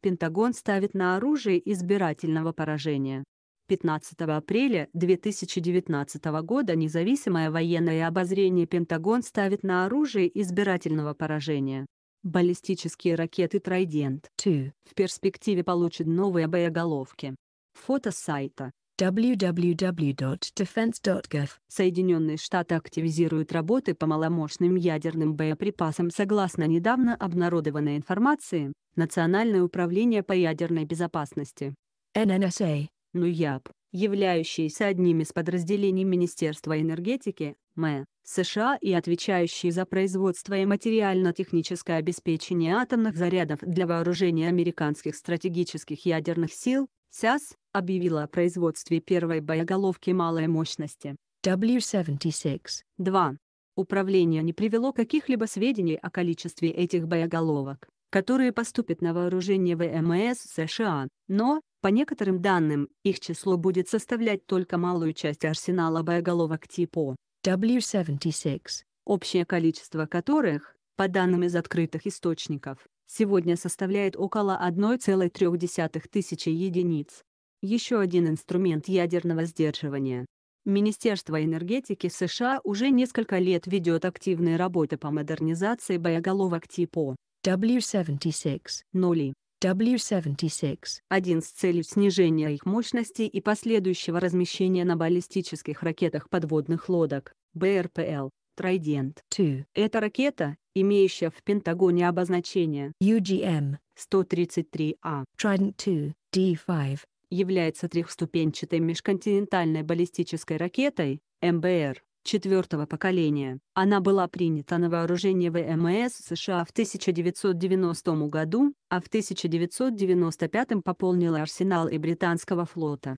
Пентагон ставит на оружие избирательного поражения. 15 апреля 2019 года независимое военное обозрение Пентагон ставит на оружие избирательного поражения. Баллистические ракеты Trident 2 в перспективе получат новые боеголовки. Фото с сайта www.defense.gov. Соединенные Штаты активизируют работы по маломощным ядерным боеприпасам согласно недавно обнародованной информации Национальное управление по ядерной безопасности. ННСА. НУЯП, являющиеся одним из подразделений Министерства энергетики, МЭ, США и отвечающие за производство и материально-техническое обеспечение атомных зарядов для вооружения американских стратегических ядерных сил, САС объявила о производстве первой боеголовки малой мощности. W76. 2. Управление не привело каких-либо сведений о количестве этих боеголовок, которые поступят на вооружение ВМС США, но, по некоторым данным, их число будет составлять только малую часть арсенала боеголовок типа W76, общее количество которых, по данным из открытых источников, сегодня составляет около 1,3 тысячи единиц. Еще один инструмент ядерного сдерживания. Министерство энергетики США уже несколько лет ведет активные работы по модернизации боеголовок типа W76 0 W-76. Один с целью снижения их мощности и последующего размещения на баллистических ракетах подводных лодок, БРПЛ, Трайдент. 2. Эта ракета, имеющая в Пентагоне обозначение UGM 133 a Trident 2 D5, является трехступенчатой межконтинентальной баллистической ракетой МБР четвертого поколения. Она была принята на вооружение ВМС США в 1990 году, а в 1995 пополнила арсенал и британского флота.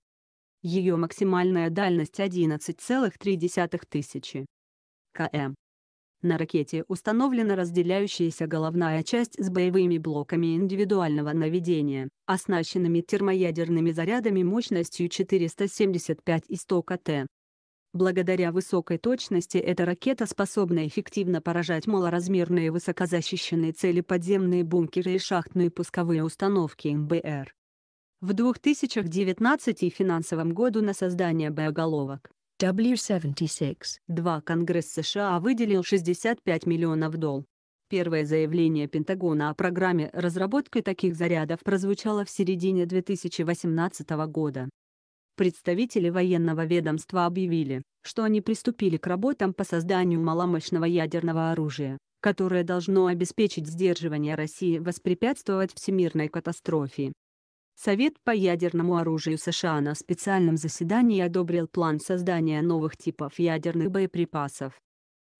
Ее максимальная дальность 11,3 тысячи км. На ракете установлена разделяющаяся головная часть с боевыми блоками индивидуального наведения, оснащенными термоядерными зарядами мощностью 475 и 100 КТ. Благодаря высокой точности эта ракета способна эффективно поражать малоразмерные высокозащищенные цели подземные бункеры и шахтные пусковые установки МБР. В 2019 финансовом году на создание боеголовок W76. Два Конгресс США выделил 65 миллионов долларов. Первое заявление Пентагона о программе разработки таких зарядов прозвучало в середине 2018 года. Представители военного ведомства объявили, что они приступили к работам по созданию маломощного ядерного оружия, которое должно обеспечить сдерживание России и воспрепятствовать всемирной катастрофе. Совет по ядерному оружию США на специальном заседании одобрил план создания новых типов ядерных боеприпасов.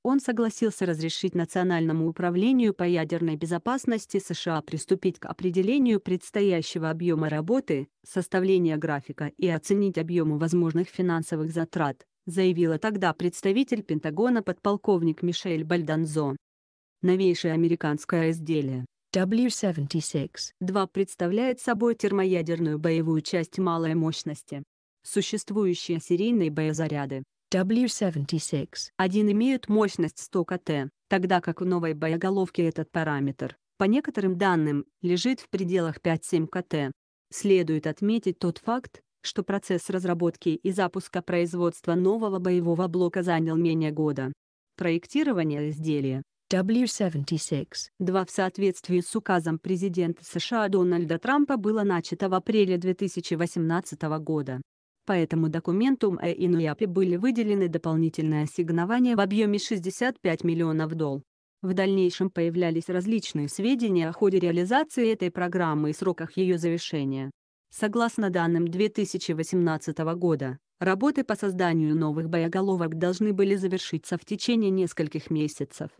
Он согласился разрешить Национальному управлению по ядерной безопасности США приступить к определению предстоящего объема работы, составления графика и оценить объемы возможных финансовых затрат, заявила тогда представитель Пентагона подполковник Мишель Бальданзо. Новейшее американское изделие W76-2 представляет собой термоядерную боевую часть малой мощности. Существующие серийные боезаряды W76-1 имеют мощность 100 КТ, тогда как в новой боеголовке этот параметр, по некоторым данным, лежит в пределах 5-7 КТ. Следует отметить тот факт, что процесс разработки и запуска производства нового боевого блока занял менее года. Проектирование изделия W76. 2. В соответствии с указом президента США Дональда Трампа было начато в апреле 2018 года. По этому документу МЭ и НУЯПе а. были выделены дополнительные ассигнования в объеме 65 миллионов долларов. В дальнейшем появлялись различные сведения о ходе реализации этой программы и сроках ее завершения. Согласно данным 2018 года, работы по созданию новых боеголовок должны были завершиться в течение нескольких месяцев.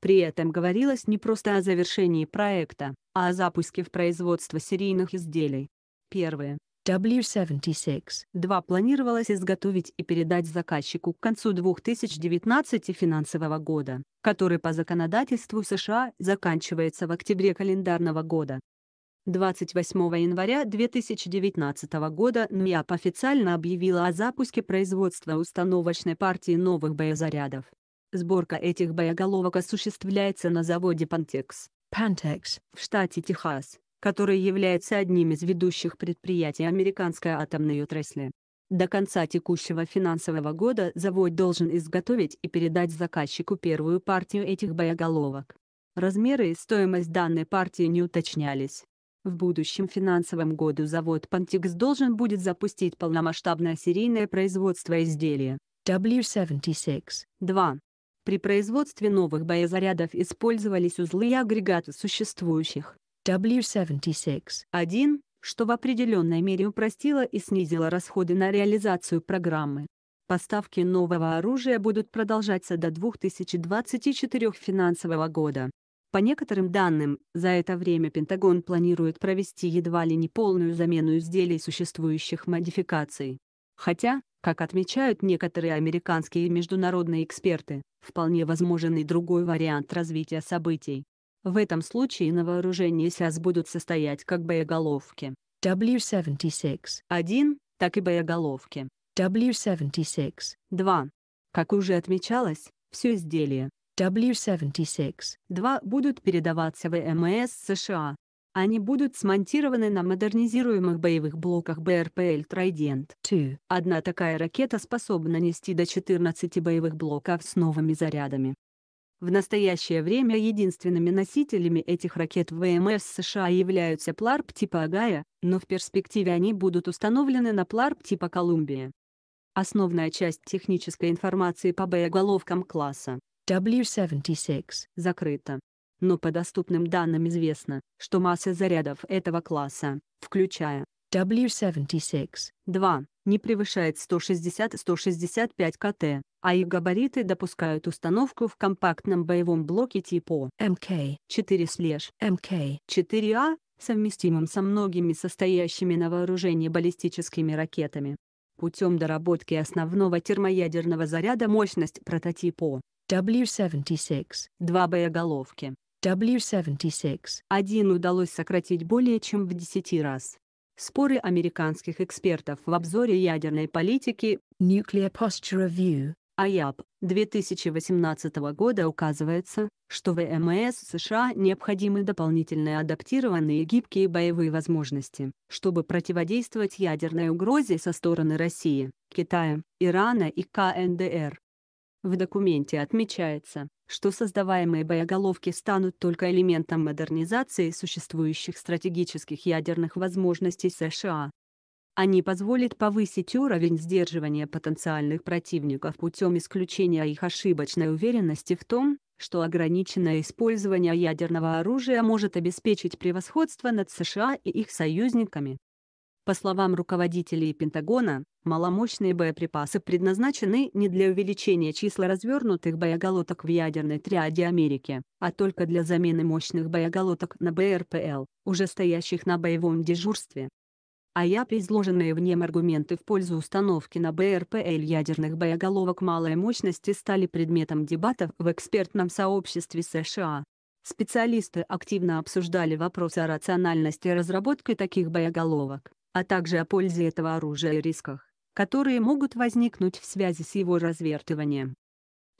При этом говорилось не просто о завершении проекта, а о запуске в производство серийных изделий. Первое. W76-2 планировалось изготовить и передать заказчику к концу 2019 финансового года, который по законодательству США заканчивается в октябре календарного года. 28 января 2019 года НМИАП официально объявила о запуске производства установочной партии новых боезарядов. Сборка этих боеголовок осуществляется на заводе Pantex, Pantex в штате Техас, который является одним из ведущих предприятий американской атомной отрасли. До конца текущего финансового года завод должен изготовить и передать заказчику первую партию этих боеголовок. Размеры и стоимость данной партии не уточнялись. В будущем финансовом году завод Pantex должен будет запустить полномасштабное серийное производство изделия W76-2 при производстве новых боезарядов использовались узлы и агрегаты существующих. W76-1, что в определенной мере упростило и снизило расходы на реализацию программы. Поставки нового оружия будут продолжаться до 2024 финансового года. По некоторым данным, за это время Пентагон планирует провести едва ли не полную замену изделий существующих модификаций. Хотя, как отмечают некоторые американские и международные эксперты, вполне возможен и другой вариант развития событий. В этом случае на вооружении САС будут состоять как боеголовки W76-1, так и боеголовки W76-2. Как уже отмечалось, все изделие W76-2 будут передаваться в ВМС США. Они будут смонтированы на модернизируемых боевых блоках БРПЛ «Трайдент». 2. Одна такая ракета способна нести до 14 боевых блоков с новыми зарядами. В настоящее время единственными носителями этих ракет в ВМС США являются ПЛАРП типа Агая, но в перспективе они будут установлены на ПЛАРП типа Колумбия. Основная часть технической информации по боеголовкам класса W76 закрыта но по доступным данным известно, что масса зарядов этого класса, включая W76, 2, не превышает 160-165 кт, а их габариты допускают установку в компактном боевом блоке типа МК-4-МК-4А, совместимым со многими состоящими на вооружении баллистическими ракетами. Путем доработки основного термоядерного заряда мощность прототипа W76 – 2 боеголовки W76. Один удалось сократить более чем в 10 раз. Споры американских экспертов в обзоре ядерной политики Nuclear Posture Review АЯП 2018 года указывается, что ВМС США необходимы дополнительные адаптированные гибкие боевые возможности, чтобы противодействовать ядерной угрозе со стороны России, Китая, Ирана и КНДР. В документе отмечается, что создаваемые боеголовки станут только элементом модернизации существующих стратегических ядерных возможностей США. Они позволят повысить уровень сдерживания потенциальных противников путем исключения их ошибочной уверенности в том, что ограниченное использование ядерного оружия может обеспечить превосходство над США и их союзниками. По словам руководителей Пентагона, маломощные боеприпасы предназначены не для увеличения числа развернутых боеголоток в ядерной триаде Америки, а только для замены мощных боеголоток на БРПЛ, уже стоящих на боевом дежурстве. А я предложенные в нем аргументы в пользу установки на БРПЛ ядерных боеголовок малой мощности стали предметом дебатов в экспертном сообществе США. Специалисты активно обсуждали вопрос о рациональности разработки таких боеголовок а также о пользе этого оружия и рисках, которые могут возникнуть в связи с его развертыванием.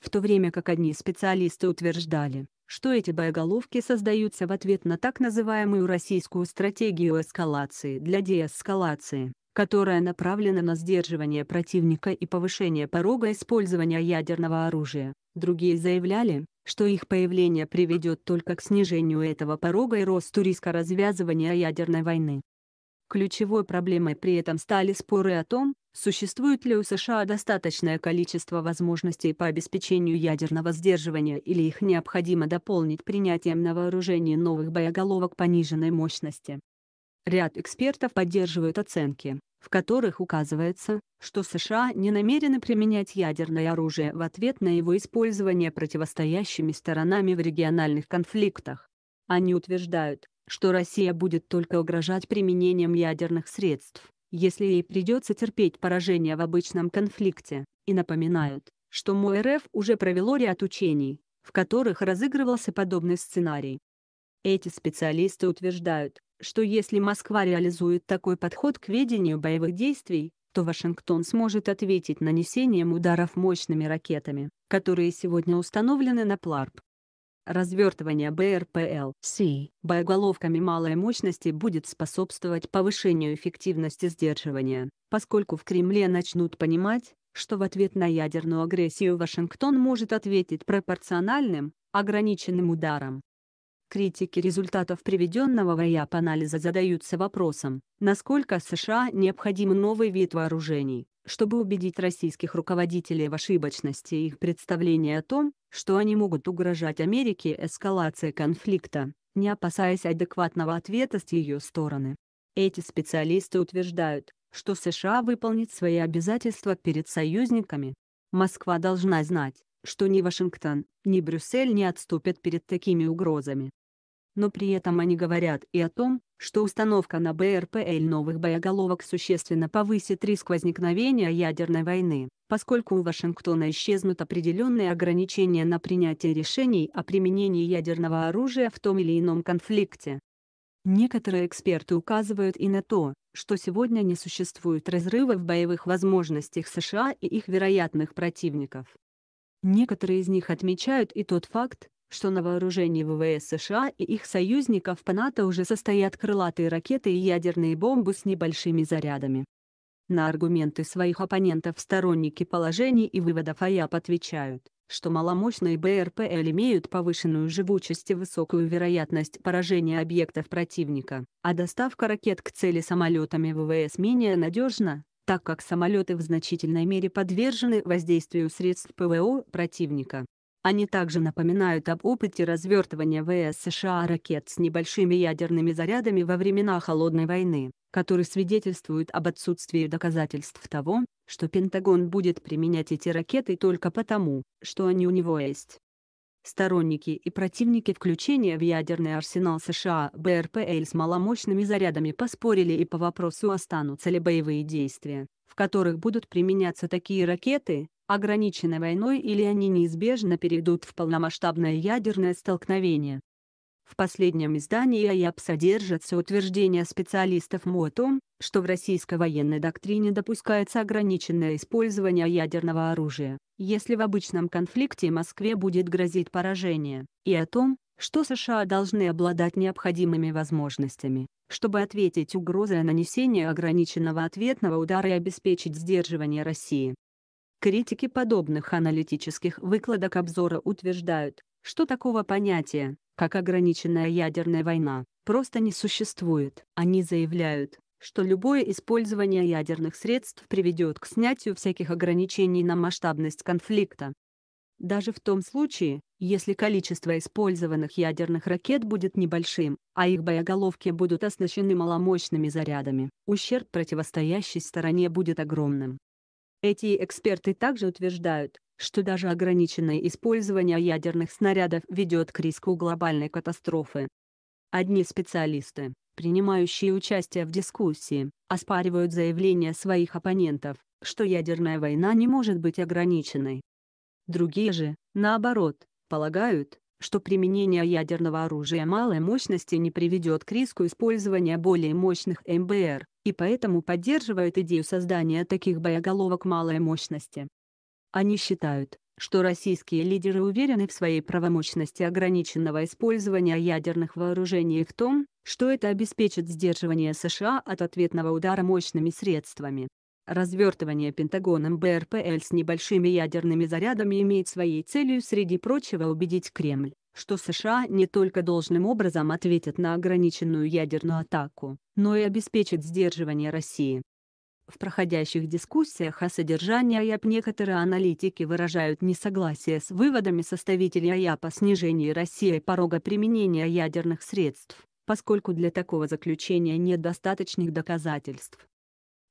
В то время как одни специалисты утверждали, что эти боеголовки создаются в ответ на так называемую российскую стратегию эскалации для деэскалации, которая направлена на сдерживание противника и повышение порога использования ядерного оружия, другие заявляли, что их появление приведет только к снижению этого порога и росту риска развязывания ядерной войны. Ключевой проблемой при этом стали споры о том, существует ли у США достаточное количество возможностей по обеспечению ядерного сдерживания или их необходимо дополнить принятием на вооружение новых боеголовок пониженной мощности. Ряд экспертов поддерживают оценки, в которых указывается, что США не намерены применять ядерное оружие в ответ на его использование противостоящими сторонами в региональных конфликтах. Они утверждают, что Россия будет только угрожать применением ядерных средств, если ей придется терпеть поражение в обычном конфликте, и напоминают, что МОРФ уже провело ряд учений, в которых разыгрывался подобный сценарий. Эти специалисты утверждают, что если Москва реализует такой подход к ведению боевых действий, то Вашингтон сможет ответить нанесением ударов мощными ракетами, которые сегодня установлены на Пларп. Развертывание БРПЛ Си боеголовками малой мощности будет способствовать повышению эффективности сдерживания, поскольку в Кремле начнут понимать, что в ответ на ядерную агрессию Вашингтон может ответить пропорциональным, ограниченным ударом. Критики результатов приведенного в анализа задаются вопросом, насколько США необходим новый вид вооружений, чтобы убедить российских руководителей в ошибочности их представления о том, что они могут угрожать Америке эскалацией конфликта, не опасаясь адекватного ответа с ее стороны. Эти специалисты утверждают, что США выполнит свои обязательства перед союзниками. Москва должна знать, что ни Вашингтон, ни Брюссель не отступят перед такими угрозами но при этом они говорят и о том, что установка на БРПЛ новых боеголовок существенно повысит риск возникновения ядерной войны, поскольку у Вашингтона исчезнут определенные ограничения на принятие решений о применении ядерного оружия в том или ином конфликте. Некоторые эксперты указывают и на то, что сегодня не существует разрыва в боевых возможностях США и их вероятных противников. Некоторые из них отмечают и тот факт, что на вооружении ВВС США и их союзников по НАТО уже состоят крылатые ракеты и ядерные бомбы с небольшими зарядами. На аргументы своих оппонентов сторонники положений и выводов АЯП отвечают, что маломощные БРПЛ имеют повышенную живучесть и высокую вероятность поражения объектов противника, а доставка ракет к цели самолетами ВВС менее надежна, так как самолеты в значительной мере подвержены воздействию средств ПВО противника. Они также напоминают об опыте развертывания ВС США ракет с небольшими ядерными зарядами во времена Холодной войны, который свидетельствует об отсутствии доказательств того, что Пентагон будет применять эти ракеты только потому, что они у него есть. Сторонники и противники включения в ядерный арсенал США БРПЛ с маломощными зарядами поспорили и по вопросу останутся ли боевые действия, в которых будут применяться такие ракеты, ограничены войной или они неизбежно перейдут в полномасштабное ядерное столкновение. В последнем издании АЯП содержатся утверждения специалистов МО о том, что в российской военной доктрине допускается ограниченное использование ядерного оружия, если в обычном конфликте Москве будет грозить поражение, и о том, что США должны обладать необходимыми возможностями, чтобы ответить угрозой нанесения ограниченного ответного удара и обеспечить сдерживание России. Критики подобных аналитических выкладок обзора утверждают, что такого понятия, как ограниченная ядерная война, просто не существует. Они заявляют, что любое использование ядерных средств приведет к снятию всяких ограничений на масштабность конфликта. Даже в том случае, если количество использованных ядерных ракет будет небольшим, а их боеголовки будут оснащены маломощными зарядами, ущерб противостоящей стороне будет огромным. Эти эксперты также утверждают, что даже ограниченное использование ядерных снарядов ведет к риску глобальной катастрофы. Одни специалисты, принимающие участие в дискуссии, оспаривают заявления своих оппонентов, что ядерная война не может быть ограниченной. Другие же, наоборот, полагают, что применение ядерного оружия малой мощности не приведет к риску использования более мощных МБР, и поэтому поддерживают идею создания таких боеголовок малой мощности. Они считают, что российские лидеры уверены в своей правомощности ограниченного использования ядерных вооружений и в том, что это обеспечит сдерживание США от ответного удара мощными средствами. Развертывание Пентагоном БРПЛ с небольшими ядерными зарядами имеет своей целью среди прочего убедить Кремль, что США не только должным образом ответят на ограниченную ядерную атаку, но и обеспечат сдерживание России. В проходящих дискуссиях о содержании АЯП некоторые аналитики выражают несогласие с выводами составителей АЯП о снижении России порога применения ядерных средств, поскольку для такого заключения нет достаточных доказательств.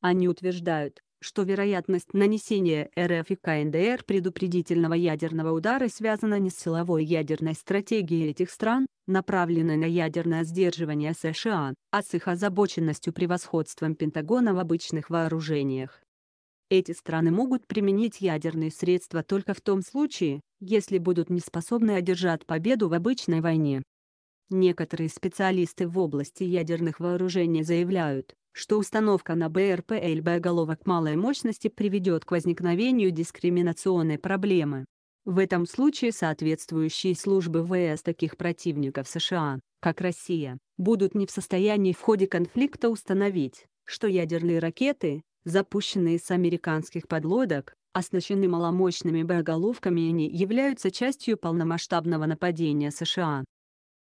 Они утверждают, что вероятность нанесения РФ и КНДР предупредительного ядерного удара связана не с силовой ядерной стратегией этих стран, направленной на ядерное сдерживание США, а с их озабоченностью превосходством Пентагона в обычных вооружениях. Эти страны могут применить ядерные средства только в том случае, если будут неспособны одержать победу в обычной войне. Некоторые специалисты в области ядерных вооружений заявляют, что установка на БРПЛ боеголовок малой мощности приведет к возникновению дискриминационной проблемы. В этом случае соответствующие службы ВС таких противников США, как Россия, будут не в состоянии в ходе конфликта установить, что ядерные ракеты, запущенные с американских подлодок, оснащены маломощными боеголовками и не являются частью полномасштабного нападения США.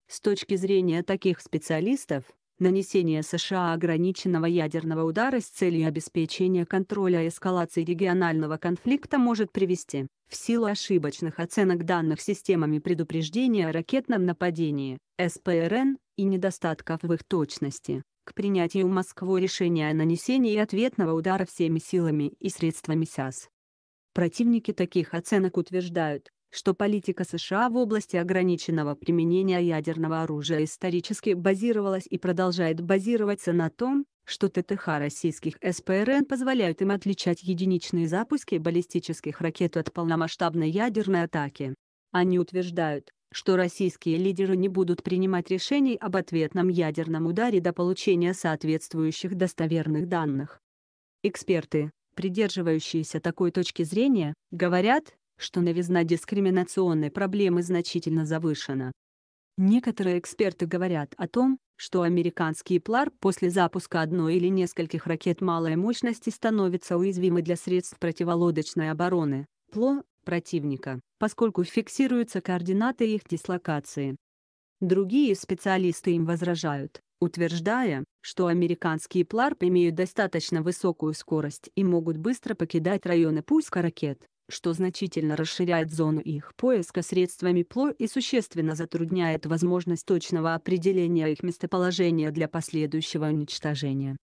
С точки зрения таких специалистов, нанесение США ограниченного ядерного удара с целью обеспечения контроля эскалации регионального конфликта может привести, в силу ошибочных оценок данных системами предупреждения о ракетном нападении, СПРН, и недостатков в их точности, к принятию Москвы решения о нанесении ответного удара всеми силами и средствами САС. Противники таких оценок утверждают, что политика США в области ограниченного применения ядерного оружия исторически базировалась и продолжает базироваться на том, что ТТХ российских СПРН позволяют им отличать единичные запуски баллистических ракет от полномасштабной ядерной атаки. Они утверждают, что российские лидеры не будут принимать решений об ответном ядерном ударе до получения соответствующих достоверных данных. Эксперты, придерживающиеся такой точки зрения, говорят, что новизна дискриминационной проблемы значительно завышена. Некоторые эксперты говорят о том, что американский ПЛАР после запуска одной или нескольких ракет малой мощности становится уязвимы для средств противолодочной обороны, ПЛО, противника, поскольку фиксируются координаты их дислокации. Другие специалисты им возражают, утверждая, что американские ПЛАРП имеют достаточно высокую скорость и могут быстро покидать районы пуска ракет что значительно расширяет зону их поиска средствами ПЛО и существенно затрудняет возможность точного определения их местоположения для последующего уничтожения.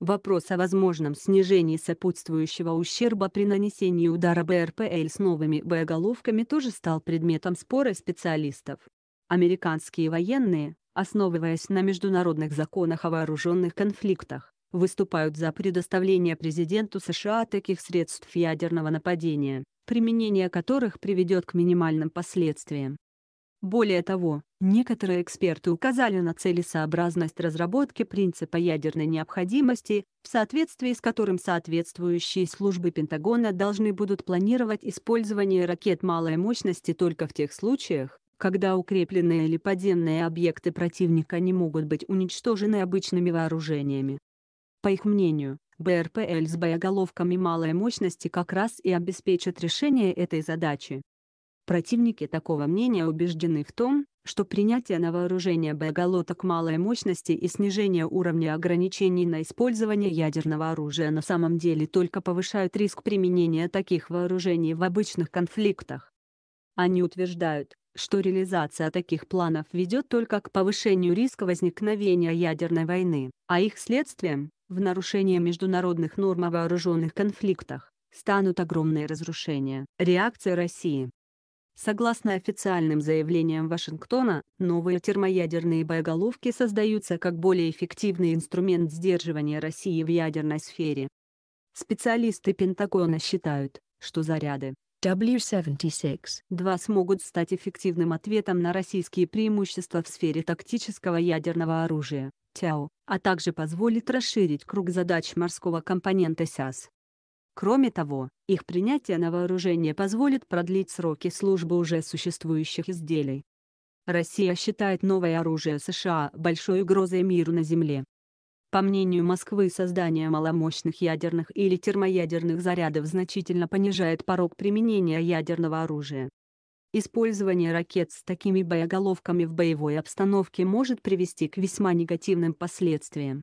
Вопрос о возможном снижении сопутствующего ущерба при нанесении удара БРПЛ с новыми боеголовками тоже стал предметом спора специалистов. Американские военные, основываясь на международных законах о вооруженных конфликтах, выступают за предоставление президенту США таких средств ядерного нападения, применение которых приведет к минимальным последствиям. Более того, некоторые эксперты указали на целесообразность разработки принципа ядерной необходимости, в соответствии с которым соответствующие службы Пентагона должны будут планировать использование ракет малой мощности только в тех случаях, когда укрепленные или подземные объекты противника не могут быть уничтожены обычными вооружениями. По их мнению, БРПЛ с боеголовками малой мощности как раз и обеспечат решение этой задачи. Противники такого мнения убеждены в том, что принятие на вооружение боеголоток малой мощности и снижение уровня ограничений на использование ядерного оружия на самом деле только повышают риск применения таких вооружений в обычных конфликтах. Они утверждают, что реализация таких планов ведет только к повышению риска возникновения ядерной войны, а их следствием в нарушение международных норм о вооруженных конфликтах, станут огромные разрушения. Реакция России Согласно официальным заявлениям Вашингтона, новые термоядерные боеголовки создаются как более эффективный инструмент сдерживания России в ядерной сфере. Специалисты Пентагона считают, что заряды W76-2 смогут стать эффективным ответом на российские преимущества в сфере тактического ядерного оружия. TIAO, а также позволит расширить круг задач морского компонента СЯС. Кроме того, их принятие на вооружение позволит продлить сроки службы уже существующих изделий. Россия считает новое оружие США большой угрозой миру на Земле. По мнению Москвы, создание маломощных ядерных или термоядерных зарядов значительно понижает порог применения ядерного оружия. Использование ракет с такими боеголовками в боевой обстановке может привести к весьма негативным последствиям.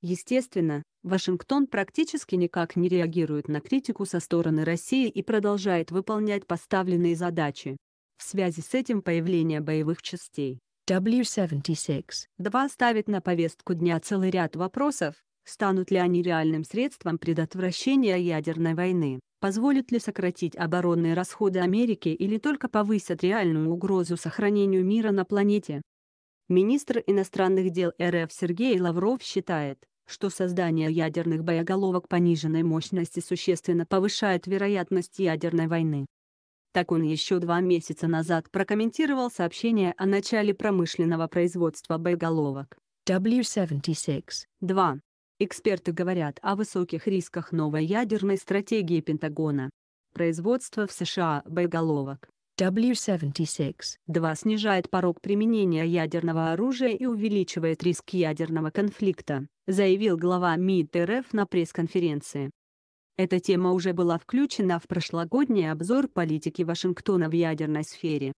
Естественно, Вашингтон практически никак не реагирует на критику со стороны России и продолжает выполнять поставленные задачи. В связи с этим появление боевых частей W-76-2 ставит на повестку дня целый ряд вопросов, Станут ли они реальным средством предотвращения ядерной войны? Позволят ли сократить оборонные расходы Америки или только повысят реальную угрозу сохранению мира на планете? Министр иностранных дел РФ Сергей Лавров считает, что создание ядерных боеголовок пониженной мощности существенно повышает вероятность ядерной войны. Так он еще два месяца назад прокомментировал сообщение о начале промышленного производства боеголовок. W76. 2. Эксперты говорят о высоких рисках новой ядерной стратегии Пентагона. Производство в США боеголовок W76-2 снижает порог применения ядерного оружия и увеличивает риск ядерного конфликта, заявил глава МИД РФ на пресс-конференции. Эта тема уже была включена в прошлогодний обзор политики Вашингтона в ядерной сфере.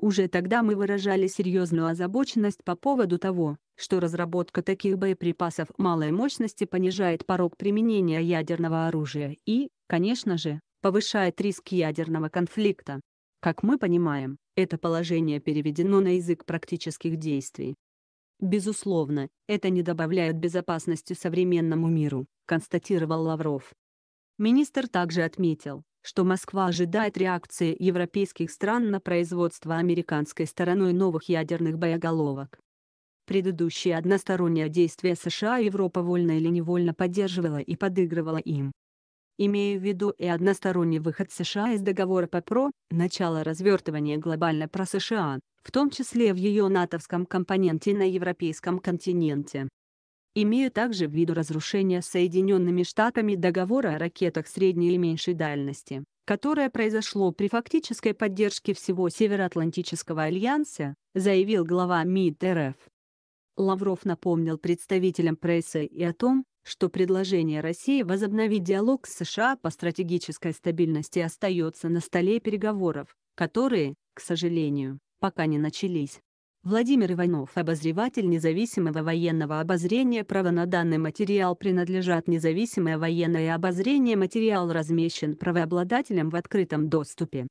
Уже тогда мы выражали серьезную озабоченность по поводу того, что разработка таких боеприпасов малой мощности понижает порог применения ядерного оружия и, конечно же, повышает риск ядерного конфликта. Как мы понимаем, это положение переведено на язык практических действий. Безусловно, это не добавляет безопасности современному миру, констатировал Лавров. Министр также отметил, что Москва ожидает реакции европейских стран на производство американской стороной новых ядерных боеголовок. Предыдущее одностороннее действие США Европа вольно или невольно поддерживала и подыгрывала им. Имея в виду и односторонний выход США из договора по ПРО, начало развертывания глобально про США, в том числе в ее натовском компоненте на европейском континенте имея также в виду разрушение Соединенными Штатами договора о ракетах средней и меньшей дальности, которое произошло при фактической поддержке всего Североатлантического альянса, заявил глава МИД РФ. Лавров напомнил представителям прессы и о том, что предложение России возобновить диалог с США по стратегической стабильности остается на столе переговоров, которые, к сожалению, пока не начались. Владимир Иванов обозреватель независимого военного обозрения право на данный материал принадлежат независимое военное обозрение материал размещен правообладателем в открытом доступе.